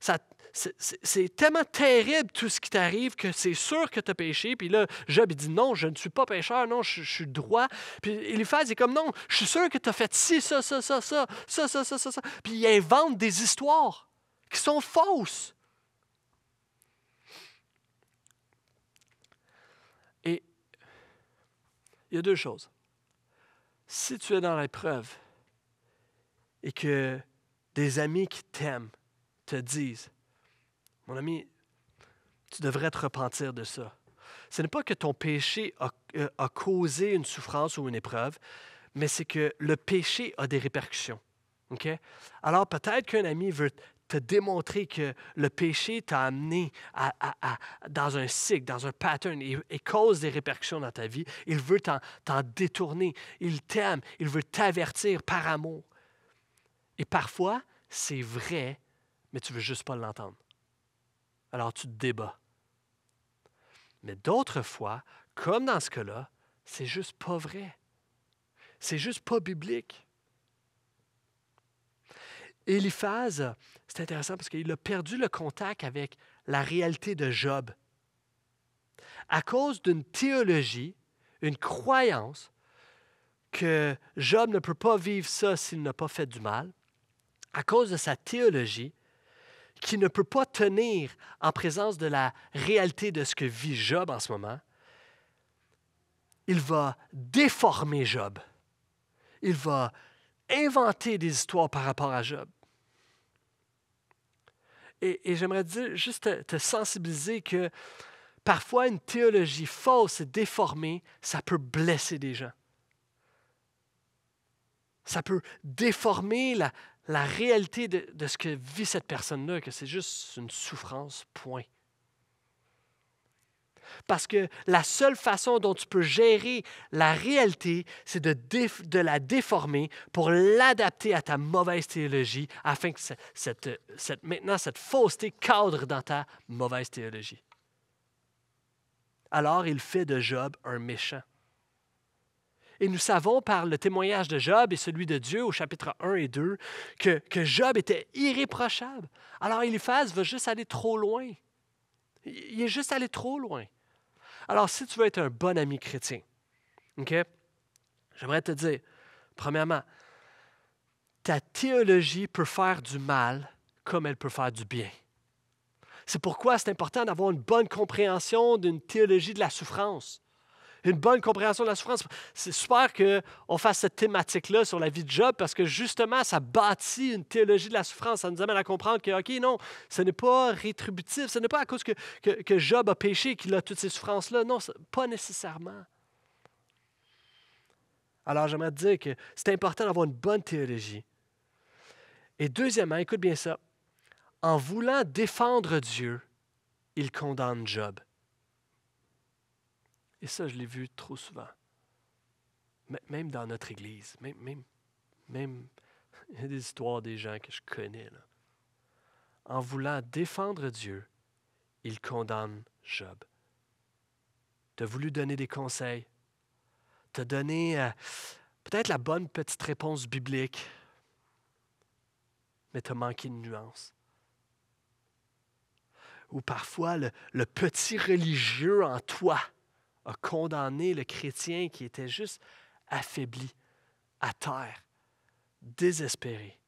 B: ça, c'est tellement terrible tout ce qui t'arrive que c'est sûr que tu as péché. Puis là, Job, il dit non, je ne suis pas pécheur, non, je, suis droit. Puis Eliphaz, il est comme non, je suis sûr que tu as fait ci, ça, ça, ça, ça, ça, ça, ça, ça, ça. Puis il invente des histoires qui sont fausses. Et il y a deux choses. Si tu es dans l'épreuve et que des amis qui t'aiment te disent mon ami, tu devrais te repentir de ça. Ce n'est pas que ton péché a, euh, causé une souffrance ou une épreuve, mais c'est que le péché a des répercussions. Alors peut-être qu'un ami veut te démontrer que le péché t'a amené à, dans un cycle, dans un pattern et, cause des répercussions dans ta vie. Il veut t'en, détourner. Il t'aime. Il veut t'avertir par amour. Et parfois, c'est vrai, mais tu veux juste pas l'entendre alors tu te débats. Mais d'autres fois, comme dans ce cas-là, c'est juste pas vrai. C'est juste pas biblique. Eliphaz, c'est intéressant parce qu'il a perdu le contact avec la réalité de Job à cause d'une théologie, une croyance que Job ne peut pas vivre ça s'il n'a pas fait du mal, à cause de sa théologie, qui ne peut pas tenir en présence de la réalité de ce que vit Job en ce moment, il va déformer Job. Il va inventer des histoires par rapport à Job. Et, j'aimerais dire, juste te, te, sensibiliser que parfois une théologie fausse et déformée, ça peut blesser des gens. Ça peut déformer la, la réalité de, ce que vit cette personne-là, que c'est juste une souffrance, point. Parce que la seule façon dont tu peux gérer la réalité, c'est de, la déformer pour l'adapter à ta mauvaise théologie, afin que cette, cette, maintenant cette fausseté cadre dans ta mauvaise théologie. Alors il fait de Job un méchant. Et nous savons par le témoignage de Job et celui de Dieu au chapitre 1 et 2 que, Job était irréprochable. Alors Eliphaz va juste aller trop loin. Il est juste allé trop loin. Alors si tu veux être un bon ami chrétien, J'aimerais te dire, premièrement, ta théologie peut faire du mal comme elle peut faire du bien. C'est pourquoi c'est important d'avoir une bonne compréhension d'une théologie de la souffrance une bonne compréhension de la souffrance. C'est super qu'on fasse cette thématique-là sur la vie de Job parce que justement, ça bâtit une théologie de la souffrance. Ça nous amène à comprendre que, OK, non, ce n'est pas rétributif, ce n'est pas à cause que, Job a péché qu'il a toutes ces souffrances-là. Non, pas nécessairement. Alors, j'aimerais te dire que c'est important d'avoir une bonne théologie. Et deuxièmement, écoute bien ça, en voulant défendre Dieu, il condamne Job. Et ça, je l'ai vu trop souvent. même dans notre Église, même, même, même, il y a des histoires des gens que je connais. En voulant défendre Dieu, il condamne Job. Tu as voulu donner des conseils. T'as donné euh, peut-être la bonne petite réponse biblique, mais as manqué de nuance ou parfois le, petit religieux en toi a condamné le chrétien qui était juste affaibli, à terre, désespéré.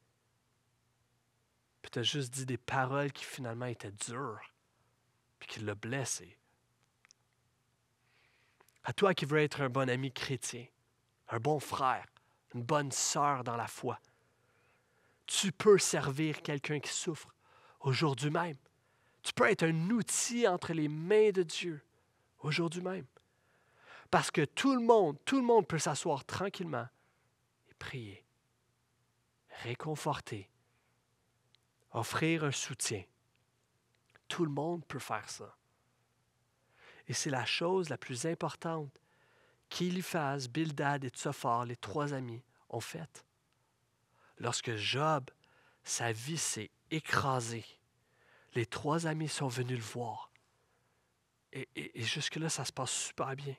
B: Puis tu as juste dit des paroles qui finalement étaient dures, puis qui l'a blessé. À toi qui veux être un bon ami chrétien, un bon frère, une bonne sœur dans la foi, tu peux servir quelqu'un qui souffre aujourd'hui même. Tu peux être un outil entre les mains de Dieu aujourd'hui même parce que tout le monde, tout le monde peut s'asseoir tranquillement et prier, réconforter, offrir un soutien. Tout le monde peut faire ça. Et c'est la chose la plus importante qu'Eliphaz, Bildad et Tsophar, les trois amis, ont fait. Lorsque Job, sa vie s'est écrasée, les trois amis sont venus le voir. et jusque-là, ça se passe super bien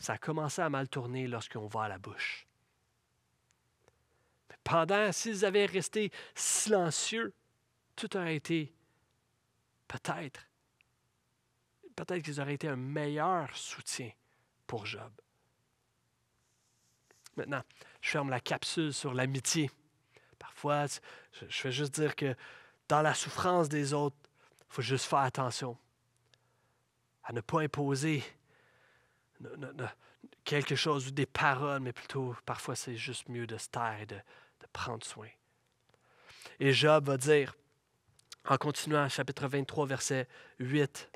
B: ça a commencé à mal tourner lorsqu'on ont à la bouche. pendant, s'ils avaient resté silencieux, tout aurait été peut-être, peut-être qu'ils auraient été un meilleur soutien pour Job. Maintenant, je ferme la capsule sur l'amitié. Parfois, je vais juste dire que dans la souffrance des autres, il faut juste faire attention à ne pas imposer quelque chose ou des paroles, mais plutôt parfois c'est juste mieux de se taire et de, prendre soin. Et Job va dire, en continuant, chapitre 23, verset 8,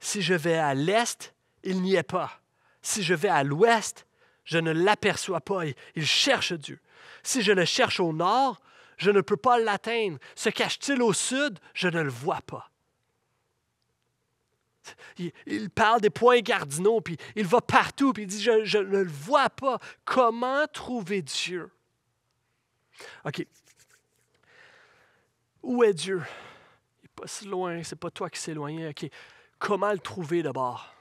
B: Si je vais à l'est, il n'y est pas. Si je vais à l'ouest, je ne l'aperçois pas. il cherche Dieu. Si je le cherche au nord, je ne peux pas l'atteindre. Se cache-t-il au sud, je ne le vois pas. Il, parle des points cardinaux, puis il va partout, puis il dit, je, ne le vois pas. Comment trouver Dieu? OK. Où est Dieu? Il n'est pas si loin, c'est pas toi qui éloigné. OK. Comment le trouver d'abord?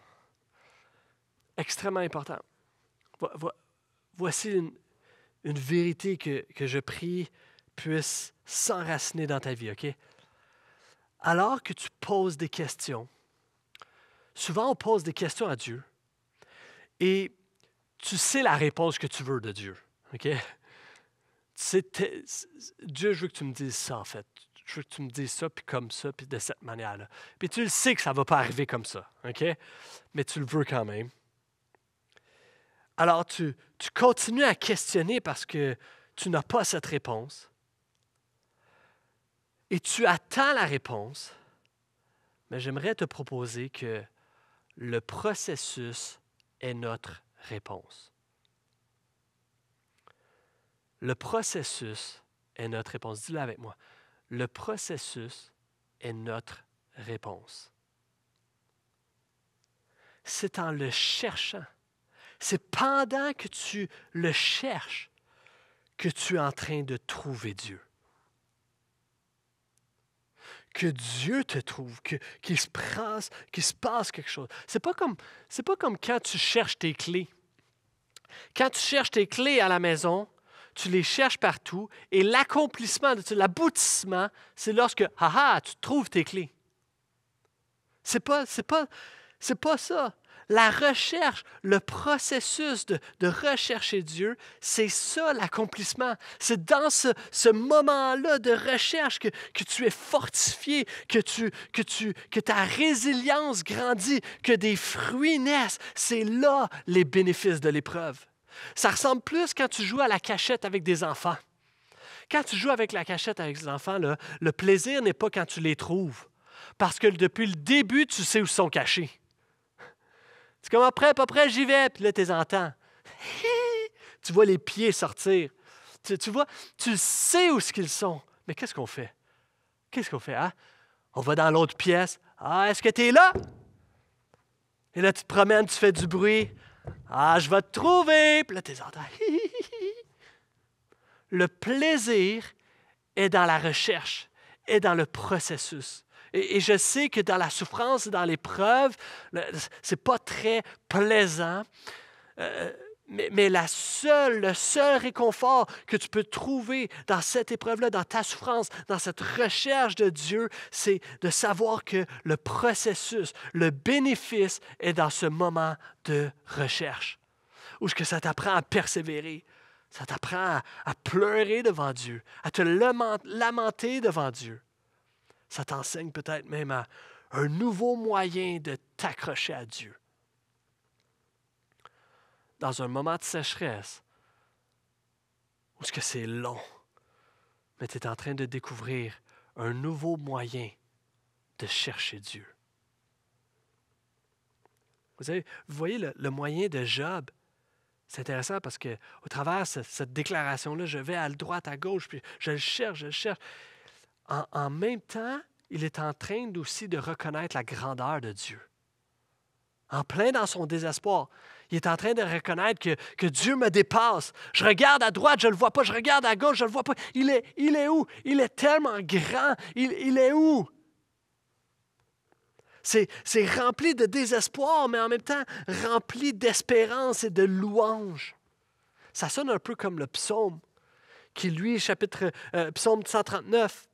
B: Extrêmement important. voici une, vérité que, que, je prie puisse s'enraciner dans ta vie, OK? Alors que tu poses des questions, souvent on pose des questions à Dieu et tu sais la réponse que tu veux de Dieu. OK? Dieu, je veux que tu me dises ça, en fait. Je veux que tu me dises ça, puis comme ça, puis de cette manière-là. Puis tu le sais que ça ne va pas arriver comme ça, OK? Mais tu le veux quand même. Alors tu continues à questionner parce que tu n'as pas cette réponse. Et tu attends la réponse. Mais j'aimerais te proposer que le processus est notre réponse. Le processus est notre réponse. Dis-le avec moi. Le processus est notre réponse. C'est en le cherchant, c'est pendant que tu le cherches que tu es en train de trouver Dieu que Dieu te trouve, qu'il se passe, se passe quelque chose. C'est pas comme c'est pas comme quand tu cherches tes clés. Quand tu cherches tes clés à la maison, tu les cherches partout et l'accomplissement, de, l'aboutissement, c'est lorsque haha, ah, tu trouves tes clés. C'est pas c'est pas c'est pas ça la recherche, le processus de, rechercher Dieu, c'est ça l'accomplissement. C'est dans ce, moment-là de recherche que, tu es fortifié, que, tu, que, tu, que ta résilience grandit, que des fruits naissent. C'est là les bénéfices de l'épreuve. Ça ressemble plus quand tu joues à la cachette avec des enfants. Quand tu joues avec la cachette avec des enfants, le plaisir n'est pas quand tu les trouves. Parce que depuis le début, tu sais où ils sont cachés. C'est comme après, pas près, j'y vais. Puis là, tu les entends. tu vois les pieds sortir. Tu, vois, tu sais où ce qu'ils sont. Mais qu'est-ce qu'on fait? Qu'est-ce qu'on fait? Hein? On va dans l'autre pièce. Ah, est-ce que tu es là? Et là, tu te promènes, tu fais du bruit. Ah, je vais te trouver. Puis là, tu les entends. Le plaisir est dans la recherche, est dans le processus. Et, je sais que dans la souffrance, dans l'épreuve, c'est pas très plaisant. Euh, mais, la seule, le seul réconfort que tu peux trouver dans cette épreuve-là, dans ta souffrance, dans cette recherche de Dieu, c'est de savoir que le processus, le bénéfice est dans ce moment de recherche. Ou que ça t'apprend à persévérer, ça t'apprend à, pleurer devant Dieu, à te lamenter devant Dieu. Ça t'enseigne peut-être même à un nouveau moyen de t'accrocher à Dieu. Dans un moment de sécheresse, où ce que c'est long, mais tu es en train de découvrir un nouveau moyen de chercher Dieu. Vous, voyez le, moyen de Job. C'est intéressant parce que au travers de cette, cette déclaration-là, je vais à droite, à gauche, puis je le cherche, je le cherche en, même temps, il est en train aussi de reconnaître la grandeur de Dieu. En plein dans son désespoir, il est en train de reconnaître que, Dieu me dépasse. Je regarde à droite, je ne le vois pas. Je regarde à gauche, je ne le vois pas. Il est, il est où? Il est tellement grand. Il, est où? C'est rempli de désespoir, mais en même temps rempli d'espérance et de louange. Ça sonne un peu comme le psaume, qui lui, chapitre euh, psaume 139,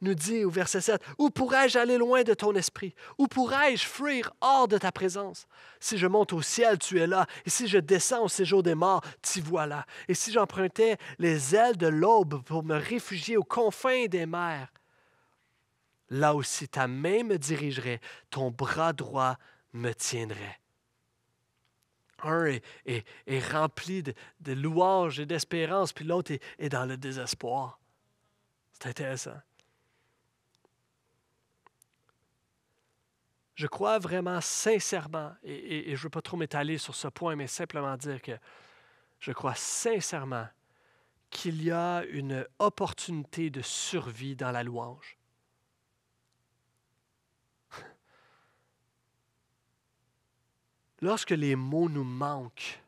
B: nous dit au verset 7, Où pourrais-je aller loin de ton esprit? Où pourrais-je fuir hors de ta présence? Si je monte au ciel, tu es là, et si je descends au séjour des morts, t'y voilà. Et si j'empruntais les ailes de l'aube pour me réfugier aux confins des mers, là aussi ta main me dirigerait, ton bras droit me tiendrait. Un est, est, rempli de, de, louanges et d'espérance, puis l'autre est dans le désespoir. C'est intéressant. Je crois vraiment sincèrement, et, je ne veux pas trop m'étaler sur ce point, mais simplement dire que je crois sincèrement qu'il y a une opportunité de survie dans la louange. Lorsque les mots nous manquent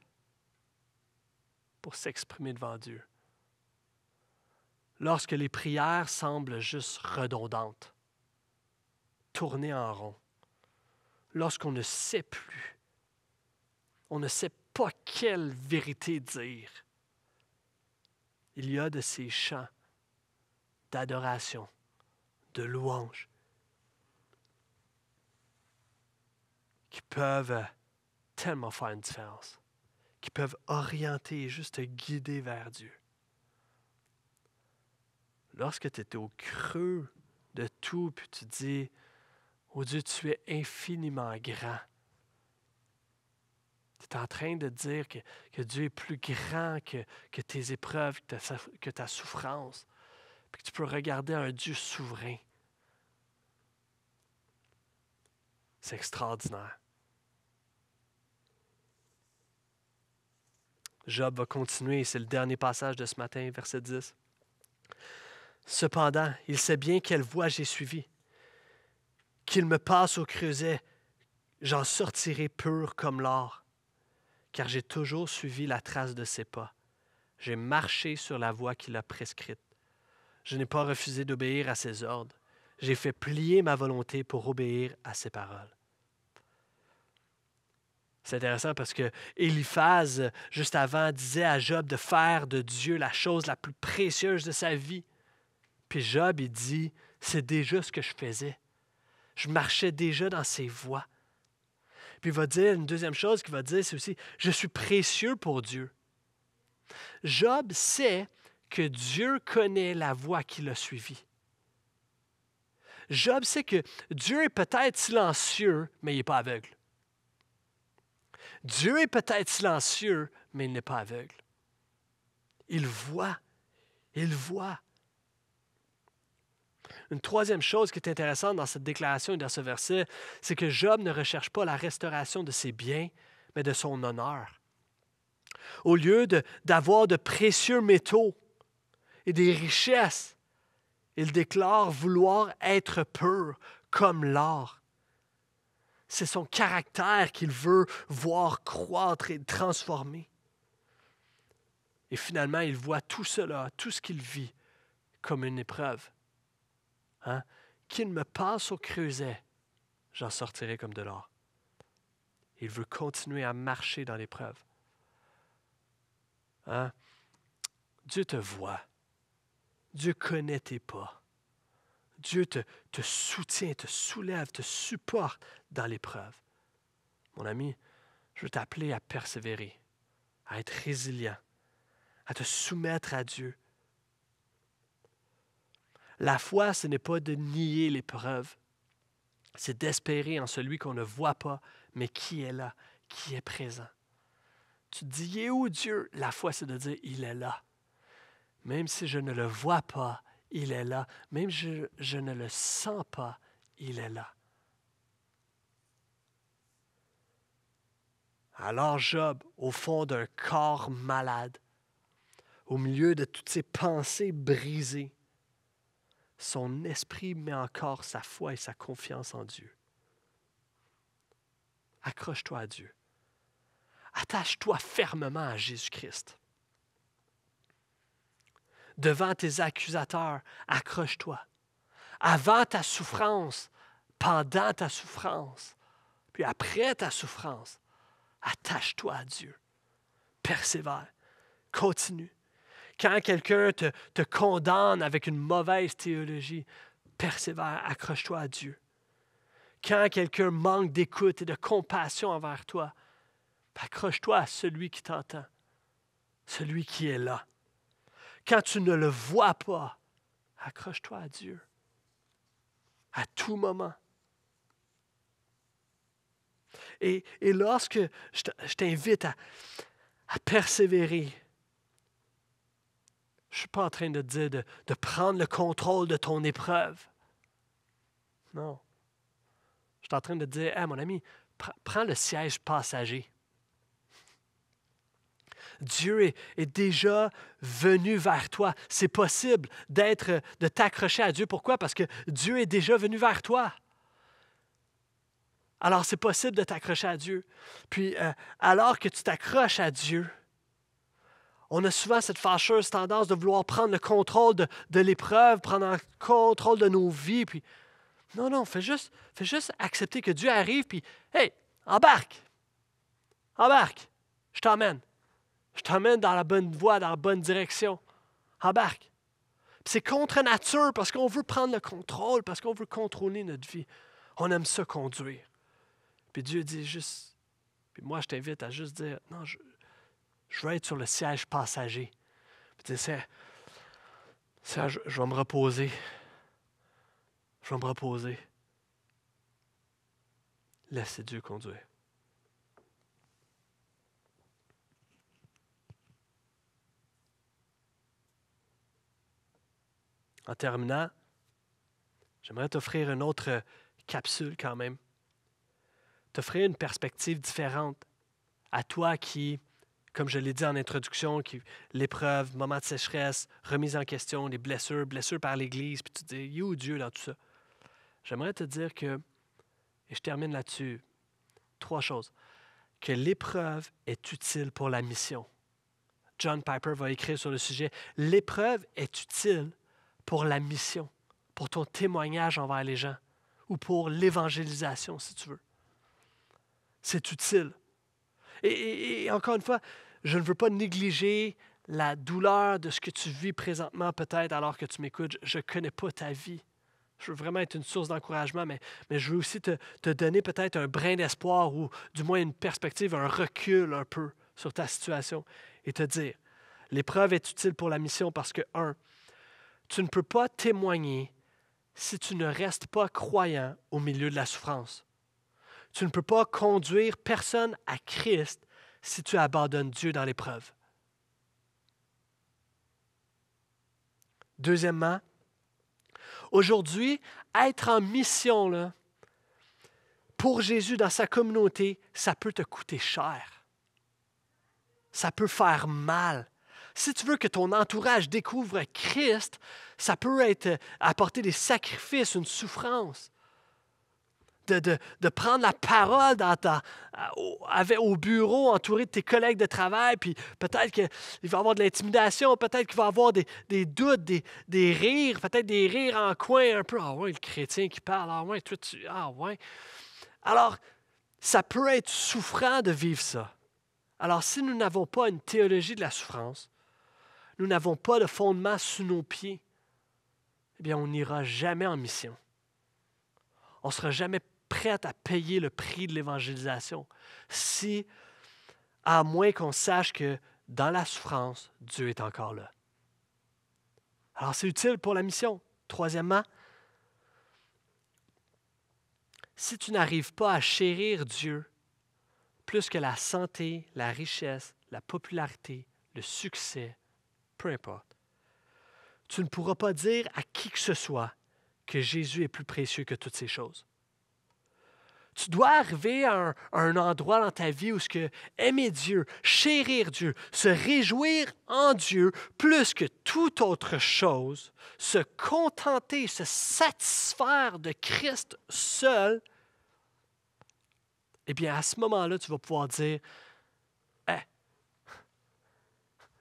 B: pour s'exprimer devant Dieu, lorsque les prières semblent juste redondantes, tournées en rond, lorsqu'on ne sait plus, on ne sait pas quelle vérité dire. Il y a de ces chants d'adoration, de louange, qui peuvent tellement faire une différence, qui peuvent orienter et juste guider vers Dieu. Lorsque tu étais au creux de tout, puis tu dis, Oh Dieu, tu es infiniment grand. Tu es en train de dire que, Dieu est plus grand que, que tes épreuves, que ta, que ta souffrance, puis que tu peux regarder un Dieu souverain. C'est extraordinaire. Job va continuer, c'est le dernier passage de ce matin, verset 10. Cependant, il sait bien quelle voie j'ai suivie qu'il me passe au creuset, j'en sortirai pur comme l'or, car j'ai toujours suivi la trace de ses pas. J'ai marché sur la voie qu'il a prescrite. Je n'ai pas refusé d'obéir à ses ordres. J'ai fait plier ma volonté pour obéir à ses paroles. C'est intéressant parce que Eliphaz, juste avant, disait à Job de faire de Dieu la chose la plus précieuse de sa vie. Puis Job, il dit, c'est déjà ce que je faisais je marchais déjà dans ses voies. Puis il va dire une deuxième chose qu'il va dire, c'est aussi, je suis précieux pour Dieu. Job sait que Dieu connaît la voie qu'il a suivie. Job sait que Dieu est peut-être silencieux, mais il n'est pas aveugle. Dieu est peut-être silencieux, mais il n'est pas aveugle. Il voit, il voit. Une troisième chose qui est intéressante dans cette déclaration et dans ce verset, c'est que Job ne recherche pas la restauration de ses biens, mais de son honneur. Au lieu d'avoir de, précieux métaux et des richesses, il déclare vouloir être pur comme l'or. C'est son caractère qu'il veut voir croître et transformer. Et finalement, il voit tout cela, tout ce qu'il vit, comme une épreuve. Hein, qu'il me passe au creuset, j'en sortirai comme de l'or. Il veut continuer à marcher dans l'épreuve. Hein? Dieu te voit. Dieu connaît tes pas. Dieu te, te soutient, te soulève, te supporte dans l'épreuve. Mon ami, je veux t'appeler à persévérer, à être résilient, à te soumettre à Dieu, la foi, ce n'est pas de nier l'épreuve, c'est d'espérer en celui qu'on ne voit pas, mais qui est là, qui est présent. Tu te dis, il est où Dieu? La foi, c'est de dire, il est là. Même si je ne le vois pas, il est là. Même si je, je ne le sens pas, il est là. Alors Job, au fond d'un corps malade, au milieu de toutes ses pensées brisées, son esprit met encore sa foi et sa confiance en Dieu. Accroche-toi à Dieu. Attache-toi fermement à Jésus-Christ. Devant tes accusateurs, accroche-toi. Avant ta souffrance, pendant ta souffrance, puis après ta souffrance, attache-toi à Dieu. Persévère. Continue. Quand quelqu'un te, condamne avec une mauvaise théologie, persévère, accroche-toi à Dieu. Quand quelqu'un manque d'écoute et de compassion envers toi, accroche-toi à celui qui t'entend, celui qui est là. Quand tu ne le vois pas, accroche-toi à Dieu à tout moment. Et, lorsque je t'invite à persévérer, je ne suis pas en train de dire de, prendre le contrôle de ton épreuve. Non. Je suis en train de dire, mon ami, prends le siège passager. Dieu est, déjà venu vers toi. C'est possible d'être, de t'accrocher à Dieu. Pourquoi? Parce que Dieu est déjà venu vers toi. Alors c'est possible de t'accrocher à Dieu. Puis euh, alors que tu t'accroches à Dieu, on a souvent cette fâcheuse tendance de vouloir prendre le contrôle de, l'épreuve, prendre le contrôle de nos vies. Puis, non, non, fais juste, fais juste accepter que Dieu arrive, puis, hey, embarque, embarque, je t'emmène. Je t'emmène dans la bonne voie, dans la bonne direction. Embarque. C'est contre nature parce qu'on veut prendre le contrôle, parce qu'on veut contrôler notre vie. On aime se conduire. Puis Dieu dit juste, puis moi je t'invite à juste dire, non, je, je veux être sur le siège passager. ça, je, je vais me reposer. Je vais me reposer. Laissez Dieu conduire. En terminant, j'aimerais t'offrir une autre capsule quand même. T'offrir une perspective différente à toi qui comme je l'ai dit en introduction, l'épreuve, moment de sécheresse, remise en question, les blessures, blessures par l'Église, puis tu te dis, il où Dieu dans tout ça? J'aimerais te dire que, et je termine là-dessus, trois choses, que l'épreuve est utile pour la mission. John Piper va écrire sur le sujet, l'épreuve est utile pour la mission, pour ton témoignage envers les gens ou pour l'évangélisation, si tu veux. C'est utile. et, encore une fois, je ne veux pas négliger la douleur de ce que tu vis présentement, peut-être alors que tu m'écoutes. Je ne connais pas ta vie. Je veux vraiment être une source d'encouragement, mais, je veux aussi te, te donner peut-être un brin d'espoir ou du moins une perspective, un recul un peu sur ta situation et te dire, l'épreuve est utile pour la mission parce que, un, tu ne peux pas témoigner si tu ne restes pas croyant au milieu de la souffrance. Tu ne peux pas conduire personne à Christ si tu abandonnes Dieu dans l'épreuve. Deuxièmement, aujourd'hui, être en mission là, pour Jésus dans sa communauté, ça peut te coûter cher. Ça peut faire mal. Si tu veux que ton entourage découvre Christ, ça peut être apporter des sacrifices, une souffrance de, prendre la parole dans ta, euh, au, au bureau, entouré de tes collègues de travail, puis peut-être qu'il va y avoir de l'intimidation, peut-être qu'il va y avoir des, des doutes, des, rires, peut-être des rires en coin un peu. Ah ouais, le chrétien qui parle, ah ouais, tu. Ah ouais. Alors, ça peut être souffrant de vivre ça. Alors, si nous n'avons pas une théologie de la souffrance, nous n'avons pas de fondement sous nos pieds, eh bien, on n'ira jamais en mission. On ne sera jamais prête à payer le prix de l'évangélisation si, à moins qu'on sache que dans la souffrance, Dieu est encore là. Alors c'est utile pour la mission. Troisièmement, si tu n'arrives pas à chérir Dieu plus que la santé, la richesse, la popularité, le succès, peu importe, tu ne pourras pas dire à qui que ce soit que Jésus est plus précieux que toutes ces choses. Tu dois arriver à un, endroit dans ta vie où ce que aimer Dieu, chérir Dieu, se réjouir en Dieu plus que toute autre chose, se contenter, se satisfaire de Christ seul. Eh bien, à ce moment-là, tu vas pouvoir dire, eh,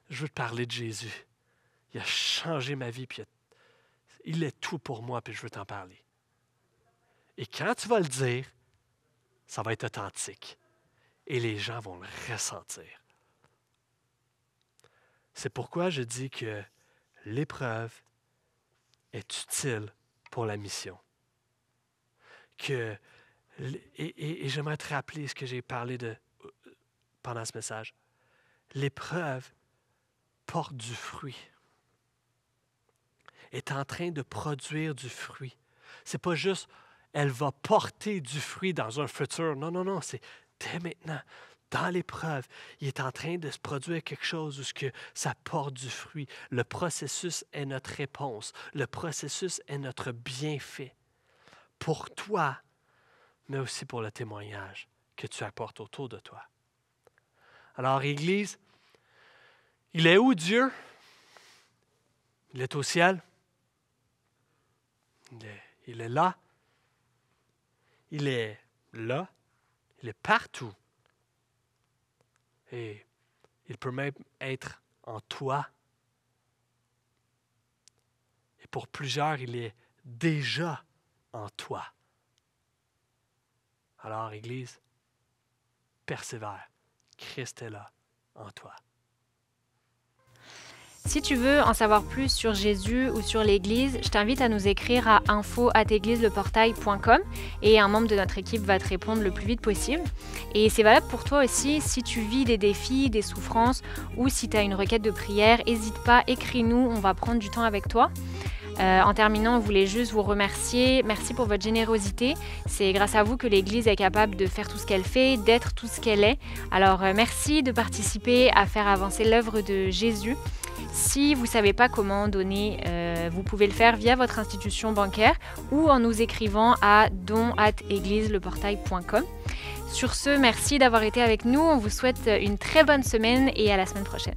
B: je veux te parler de Jésus. Il a changé ma vie, puis il est tout pour moi, puis je veux t'en parler. Et quand tu vas le dire, ça va être authentique. Et les gens vont le ressentir. C'est pourquoi je dis que l'épreuve est utile pour la mission. Que, et, j'aimerais te rappeler ce que j'ai parlé de, pendant ce message. L'épreuve porte du fruit, est en train de produire du fruit. C'est pas juste elle va porter du fruit dans un futur. Non, non, non, c'est dès maintenant, dans l'épreuve, il est en train de se produire quelque chose où que ça porte du fruit. Le processus est notre réponse. Le processus est notre bienfait pour toi, mais aussi pour le témoignage que tu apportes autour de toi. Alors, Église, il est où Dieu? Il est au ciel. il est là. Il est là, il est partout. Et il peut même être en toi. Et pour plusieurs, il est déjà en toi. Alors, Église, persévère. Christ est là en toi.
A: Si tu veux en savoir plus sur Jésus ou sur l'Église, je t'invite à nous écrire à portail.com et un membre de notre équipe va te répondre le plus vite possible. Et c'est valable pour toi aussi si tu vis des défis, des souffrances ou si tu as une requête de prière, n'hésite pas, écris-nous, on va prendre du temps avec toi. Euh, en terminant, on voulait juste vous remercier. Merci pour votre générosité. C'est grâce à vous que l'Église est capable de faire tout ce qu'elle fait, d'être tout ce qu'elle est. Alors euh, merci de participer à faire avancer l'œuvre de Jésus. Si vous ne savez pas comment donner, euh, vous pouvez le faire via votre institution bancaire ou en nous écrivant à donéglise Sur ce, merci d'avoir été avec nous. On vous souhaite une très bonne semaine et à la semaine prochaine.